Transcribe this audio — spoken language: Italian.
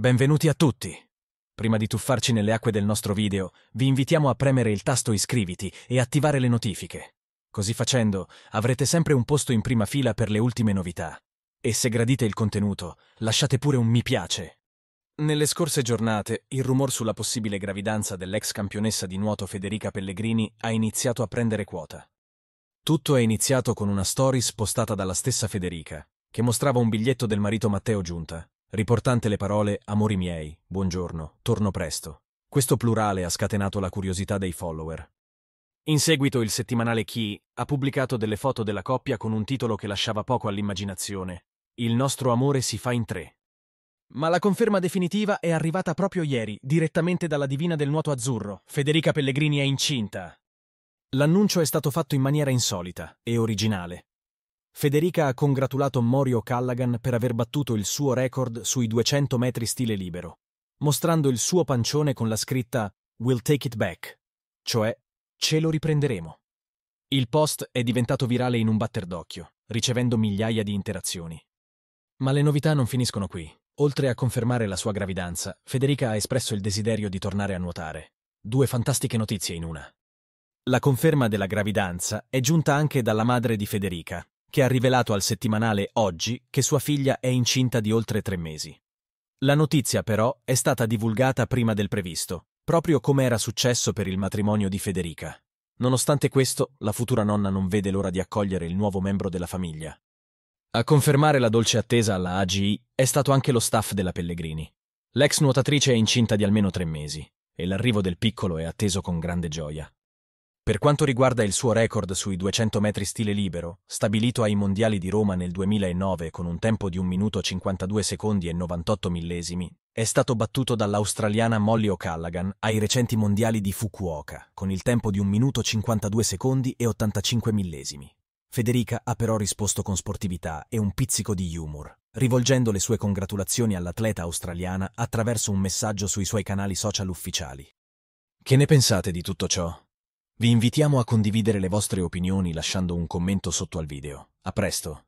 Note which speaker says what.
Speaker 1: Benvenuti a tutti! Prima di tuffarci nelle acque del nostro video, vi invitiamo a premere il tasto iscriviti e attivare le notifiche. Così facendo, avrete sempre un posto in prima fila per le ultime novità. E se gradite il contenuto, lasciate pure un mi piace. Nelle scorse giornate, il rumor sulla possibile gravidanza dell'ex campionessa di nuoto Federica Pellegrini ha iniziato a prendere quota. Tutto è iniziato con una story spostata dalla stessa Federica, che mostrava un biglietto del marito Matteo Giunta, riportante le parole Amori miei, buongiorno, torno presto. Questo plurale ha scatenato la curiosità dei follower. In seguito il settimanale Key ha pubblicato delle foto della coppia con un titolo che lasciava poco all'immaginazione. Il nostro amore si fa in tre. Ma la conferma definitiva è arrivata proprio ieri, direttamente dalla divina del nuoto azzurro. Federica Pellegrini è incinta. L'annuncio è stato fatto in maniera insolita e originale, Federica ha congratulato Morio Callaghan per aver battuto il suo record sui 200 metri stile libero, mostrando il suo pancione con la scritta We'll take it back, cioè ce lo riprenderemo. Il post è diventato virale in un batter d'occhio, ricevendo migliaia di interazioni. Ma le novità non finiscono qui. Oltre a confermare la sua gravidanza, Federica ha espresso il desiderio di tornare a nuotare. Due fantastiche notizie in una. La conferma della gravidanza è giunta anche dalla madre di Federica, che ha rivelato al settimanale Oggi che sua figlia è incinta di oltre tre mesi. La notizia però è stata divulgata prima del previsto, proprio come era successo per il matrimonio di Federica. Nonostante questo, la futura nonna non vede l'ora di accogliere il nuovo membro della famiglia. A confermare la dolce attesa alla AGI è stato anche lo staff della Pellegrini. L'ex nuotatrice è incinta di almeno tre mesi e l'arrivo del piccolo è atteso con grande gioia. Per quanto riguarda il suo record sui 200 metri stile libero, stabilito ai Mondiali di Roma nel 2009 con un tempo di 1 minuto 52 secondi e 98 millesimi, è stato battuto dall'australiana Molly O'Callaghan ai recenti Mondiali di Fukuoka con il tempo di 1 minuto 52 secondi e 85 millesimi. Federica ha però risposto con sportività e un pizzico di humor, rivolgendo le sue congratulazioni all'atleta australiana attraverso un messaggio sui suoi canali social ufficiali. Che ne pensate di tutto ciò? Vi invitiamo a condividere le vostre opinioni lasciando un commento sotto al video. A presto!